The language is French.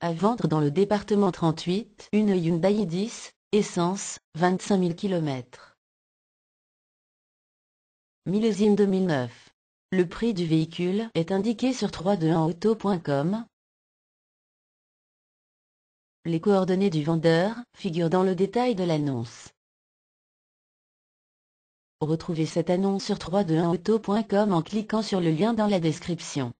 À vendre dans le département 38, une Hyundai i10, essence, 25 000 km. Millésime 2009. Le prix du véhicule est indiqué sur 321auto.com. Les coordonnées du vendeur figurent dans le détail de l'annonce. Retrouvez cette annonce sur 321auto.com en cliquant sur le lien dans la description.